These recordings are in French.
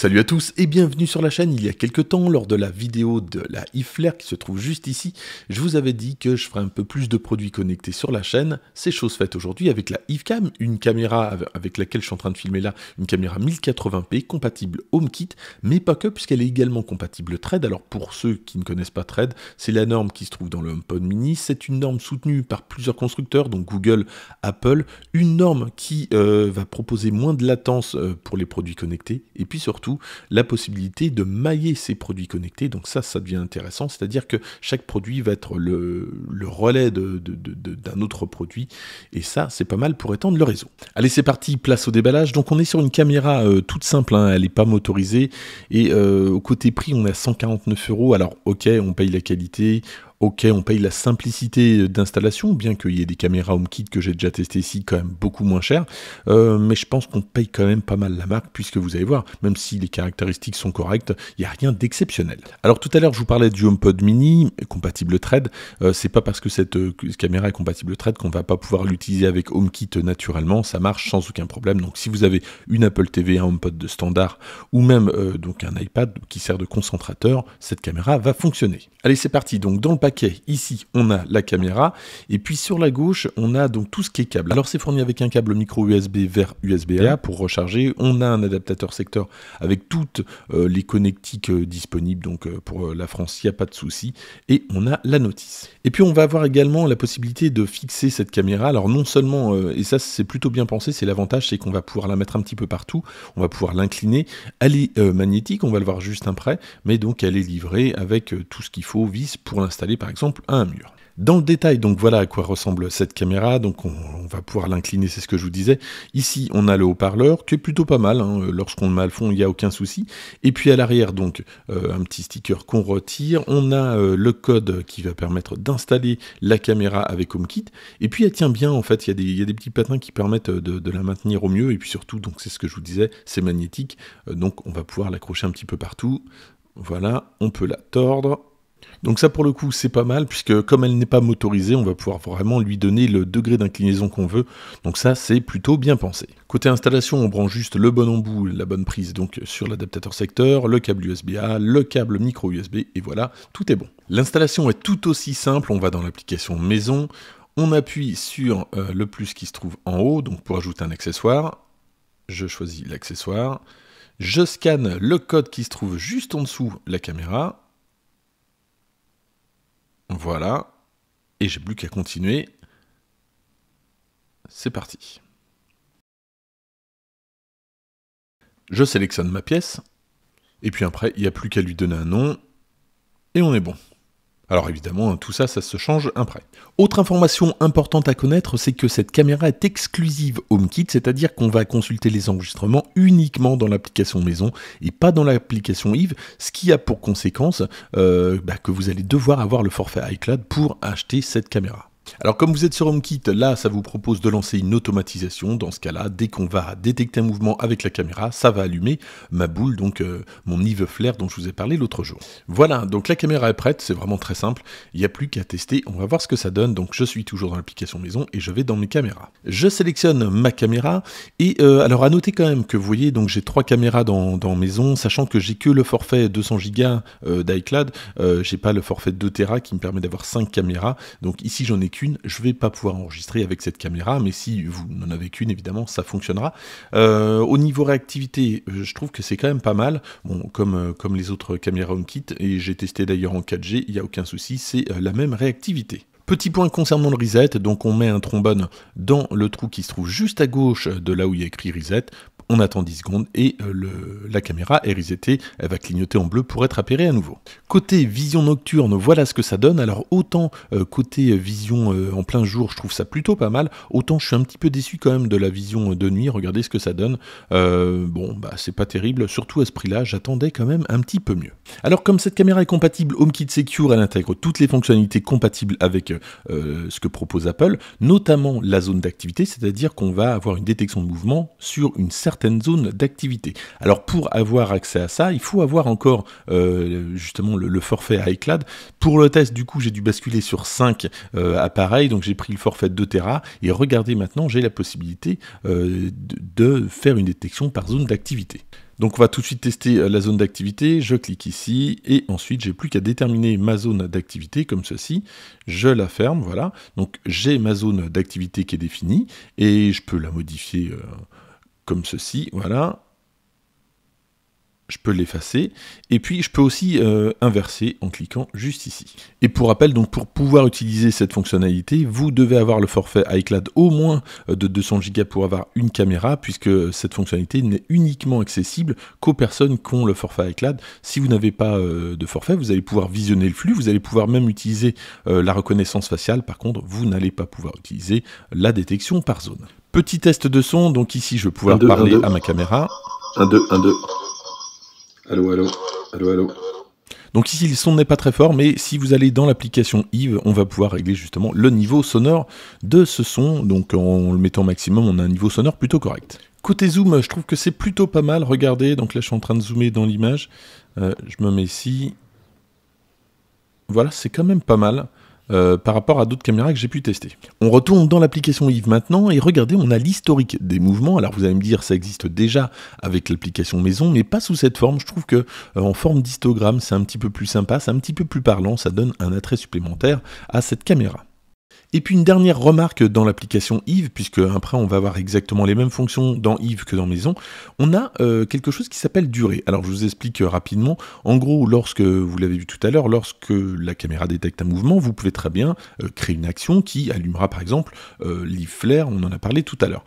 Salut à tous et bienvenue sur la chaîne. Il y a quelques temps, lors de la vidéo de la ifler qui se trouve juste ici, je vous avais dit que je ferais un peu plus de produits connectés sur la chaîne. C'est chose faite aujourd'hui avec la ifcam, une caméra avec laquelle je suis en train de filmer là, une caméra 1080p compatible HomeKit, mais pas que puisqu'elle est également compatible Trade. Alors pour ceux qui ne connaissent pas Thread, c'est la norme qui se trouve dans le HomePod mini. C'est une norme soutenue par plusieurs constructeurs, donc Google, Apple, une norme qui euh, va proposer moins de latence euh, pour les produits connectés et puis surtout la possibilité de mailler ces produits connectés. Donc ça, ça devient intéressant, c'est-à-dire que chaque produit va être le, relais de, d'un autre produit, et ça, c'est pas mal pour étendre le réseau. Allez, c'est parti, place au déballage. Donc on est sur une caméra euh, toute simple, hein. elle est pas motorisée, et euh, au côté prix, on est à 149 euros. Alors ok, on paye la qualité, Ok, on paye la simplicité d'installation, bien qu'il y ait des caméras HomeKit que j'ai déjà testées ici, quand même beaucoup moins cher. Euh, mais je pense qu'on paye quand même pas mal la marque, puisque vous allez voir, même si les caractéristiques sont correctes, il n'y a rien d'exceptionnel. Alors tout à l'heure, je vous parlais du HomePod Mini, compatible Thread. Euh, c'est pas parce euh, que cette caméra est compatible Thread qu'on va pas pouvoir l'utiliser avec HomeKit naturellement. Ça marche sans aucun problème. Donc si vous avez une Apple TV, un HomePod de standard, ou même donc un iPad qui sert de concentrateur, cette caméra va fonctionner. Allez, c'est parti. Donc dans le ici, on a la caméra, et puis sur la gauche, on a donc tout ce qui est câble. Alors c'est fourni avec un câble micro USB vers USB-A pour recharger, on a un adaptateur secteur avec toutes euh, les connectiques euh, disponibles, donc euh, pour la France, il n'y a pas de souci, et on a la notice. Et puis on va avoir également la possibilité de fixer cette caméra, alors non seulement, et ça c'est plutôt bien pensé, c'est l'avantage, c'est qu'on va pouvoir la mettre un petit peu partout, on va pouvoir l'incliner, elle est magnétique, on va le voir juste après, mais donc elle est livrée avec tout ce qu'il faut, vis pour l'installer par exemple à un mur. Dans le détail, donc voilà à quoi ressemble cette caméra, donc on, va pouvoir l'incliner, c'est ce que je vous disais. Ici, on a le haut-parleur, qui est plutôt pas mal, hein. euh, lorsqu'on le met fond, il n'y a aucun souci. Et puis à l'arrière, donc, euh, un petit sticker qu'on retire, on a euh, le code qui va permettre d'installer la caméra avec HomeKit, et puis elle tient bien, en fait, il y, a des petits patins qui permettent de, la maintenir au mieux, et puis surtout, donc c'est ce que je vous disais, c'est magnétique, donc on va pouvoir l'accrocher un petit peu partout. Voilà, on peut la tordre, donc ça pour le coup c'est pas mal puisque comme elle n'est pas motorisée on va pouvoir vraiment lui donner le degré d'inclinaison qu'on veut donc ça c'est plutôt bien pensé. Côté installation on branche juste le bon embout, la bonne prise donc sur l'adaptateur secteur, le câble USB-A, le câble micro USB et voilà tout est bon. L'installation est tout aussi simple, on va dans l'application maison, on appuie sur euh, le plus qui se trouve en haut donc pour ajouter un accessoire, je choisis l'accessoire, je scanne le code qui se trouve juste en dessous la caméra voilà. Et j'ai plus qu'à continuer. C'est parti. Je sélectionne ma pièce. Et puis après, il n'y a plus qu'à lui donner un nom. Et on est bon. Alors évidemment, tout ça, ça se change après. Autre information importante à connaître, c'est que cette caméra est exclusive HomeKit, c'est-à-dire qu'on va consulter les enregistrements uniquement dans l'application maison et pas dans l'application Yves, ce qui a pour conséquence euh, bah, que vous allez devoir avoir le forfait iCloud pour acheter cette caméra. Alors comme vous êtes sur HomeKit, là ça vous propose de lancer une automatisation. Dans ce cas-là, dès qu'on va détecter un mouvement avec la caméra, ça va allumer ma boule, donc euh, mon Eve Flair dont je vous ai parlé l'autre jour. Voilà, donc la caméra est prête, c'est vraiment très simple, il n'y a plus qu'à tester, on va voir ce que ça donne. Donc je suis toujours dans l'application maison et je vais dans mes caméras. Je sélectionne ma caméra et euh, alors à noter quand même que vous voyez, donc j'ai trois caméras dans, maison, sachant que j'ai que le forfait 200 Go euh, d'iCloud, j'ai pas le forfait 2 Tera qui me permet d'avoir 5 caméras, donc ici j'en ai que je je vais pas pouvoir enregistrer avec cette caméra, mais si vous n'en avez qu'une, évidemment, ça fonctionnera. Euh, au niveau réactivité, euh, je trouve que c'est quand même pas mal, bon, comme, euh, comme les autres caméras kit et j'ai testé d'ailleurs en 4G, il n'y a aucun souci, c'est la même réactivité. Petit point concernant le reset, donc on met un trombone dans le trou qui se trouve juste à gauche de là où il y écrit reset on attend 10 secondes et euh, le, la caméra RIZT elle va clignoter en bleu pour être appairée à nouveau. Côté vision nocturne, voilà ce que ça donne. Alors autant euh, côté vision euh, en plein jour, je trouve ça plutôt pas mal, autant je suis un petit peu déçu quand même de la vision de nuit, regardez ce que ça donne. bon, bah c'est pas terrible, surtout à ce prix-là, j'attendais quand même un petit peu mieux. Alors comme cette caméra est compatible HomeKit Secure, elle intègre toutes les fonctionnalités compatibles avec ce que propose Apple, notamment la zone d'activité, c'est-à-dire qu'on va avoir une détection de mouvement sur une certaine d'activité. Alors pour avoir accès à ça, il faut avoir encore euh, justement le, forfait forfait iCloud. Pour le test, du coup, j'ai dû basculer sur cinq euh, appareils, donc j'ai pris le forfait 2 Tera et regardez maintenant, j'ai la possibilité euh, de faire une détection par zone d'activité. Donc on va tout de suite tester la zone d'activité, je clique ici et ensuite j'ai plus qu'à déterminer ma zone d'activité comme ceci, je la ferme, voilà. Donc j'ai ma zone d'activité qui est définie et je peux la modifier comme ceci, voilà, je peux l'effacer, et puis je peux aussi euh, inverser en cliquant juste ici. Et pour rappel, donc pour pouvoir utiliser cette fonctionnalité, vous devez avoir le forfait iCloud au moins euh, de 200 Go pour avoir une caméra, puisque cette fonctionnalité n'est uniquement accessible qu'aux personnes qui ont le forfait iCloud. Si vous n'avez pas euh, de forfait, vous allez pouvoir visionner le flux, vous allez pouvoir même utiliser la reconnaissance faciale, par contre, vous n'allez pas pouvoir utiliser la détection par zone. Petit test de son, donc ici je vais pouvoir parler à ma caméra. 1, 2, 1, 2. Allô, allô, allô, allô. Donc ici, le son n'est pas très fort, mais si vous allez dans l'application Yves, on va pouvoir régler justement le niveau sonore de ce son. Donc en le mettant au maximum, on a un niveau sonore plutôt correct. Côté zoom, je trouve que c'est plutôt pas mal. Regardez, donc là je suis en train de zoomer dans l'image. Euh, je me mets ici. Voilà, c'est quand même pas mal. Euh, par rapport à d'autres caméras que j'ai pu tester. On retourne dans l'application Yves maintenant et regardez, on a l'historique des mouvements. Alors vous allez me dire, ça existe déjà avec l'application maison, mais pas sous cette forme. Je trouve que euh, en forme d'histogramme, c'est un petit peu plus sympa, c'est un petit peu plus parlant, ça donne un attrait supplémentaire à cette caméra. Et puis une dernière remarque dans l'application Yves, puisque après on va avoir exactement les mêmes fonctions dans Yves que dans Maison, on a euh, quelque chose qui s'appelle durée. Alors je vous explique euh, rapidement. En gros, lorsque vous l'avez vu tout à l'heure, lorsque la caméra détecte un mouvement, vous pouvez très bien euh, créer une action qui allumera par exemple euh, on en a parlé tout à l'heure.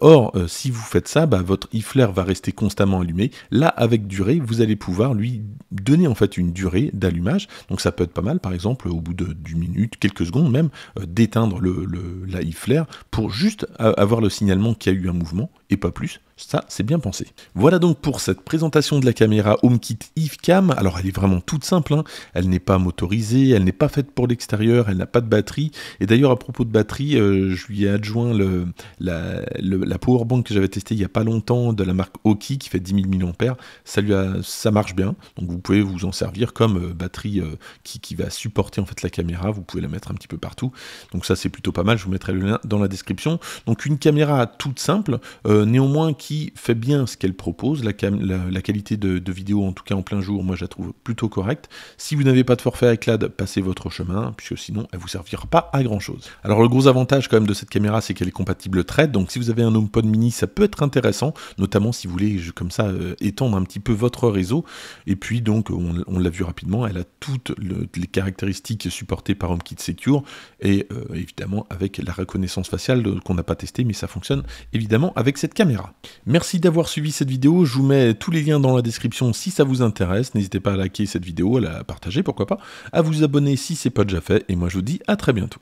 or, si vous faites ça, bah, votre iFlair va rester constamment allumé. Là, avec durée, vous allez pouvoir lui donner en fait une durée d'allumage. Donc ça peut être pas mal, par exemple au bout d'une minute, quelques secondes même d'éteindre le, la e pour juste avoir le signalement qu'il y a eu un mouvement et pas plus. Ça, c'est bien pensé. Voilà donc pour cette présentation de la caméra HomeKit IFCam. Alors, elle est vraiment toute simple. Hein. Elle n'est pas motorisée, elle n'est pas faite pour l'extérieur, elle n'a pas de batterie. Et d'ailleurs, à propos de batterie, euh, je lui ai adjoint la, le, la powerbank que j'avais testée il n'y a pas longtemps de la marque Oki qui fait 10 000 mAh. Ça, lui ça marche bien. Donc, vous pouvez vous en servir comme euh, batterie euh, qui, qui, va supporter en fait la caméra. Vous pouvez la mettre un petit peu partout. Donc, ça, c'est plutôt pas mal. Je vous mettrai le lien dans la description. Donc, une caméra toute simple, néanmoins qui qui fait bien ce qu'elle propose. La, qualité de, vidéo, en tout cas en plein jour, moi je la trouve plutôt correcte. Si vous n'avez pas de forfait iCloud, passez votre chemin, puisque sinon elle vous servira pas à grand chose. Alors le gros avantage quand même de cette caméra, c'est qu'elle est compatible trade. Donc si vous avez un HomePod mini, ça peut être intéressant, notamment si vous voulez comme ça euh, étendre un petit peu votre réseau. Et puis donc on, l'a vu rapidement, elle a toutes les caractéristiques supportées par HomeKit Secure et euh, évidemment avec la reconnaissance faciale euh, qu'on n'a pas testé, mais ça fonctionne évidemment avec cette caméra. Merci d'avoir suivi cette vidéo, je vous mets tous les liens dans la description si ça vous intéresse, n'hésitez pas à liker cette vidéo, à la partager pourquoi pas, à vous abonner si ce n'est pas déjà fait, et moi je vous dis à très bientôt.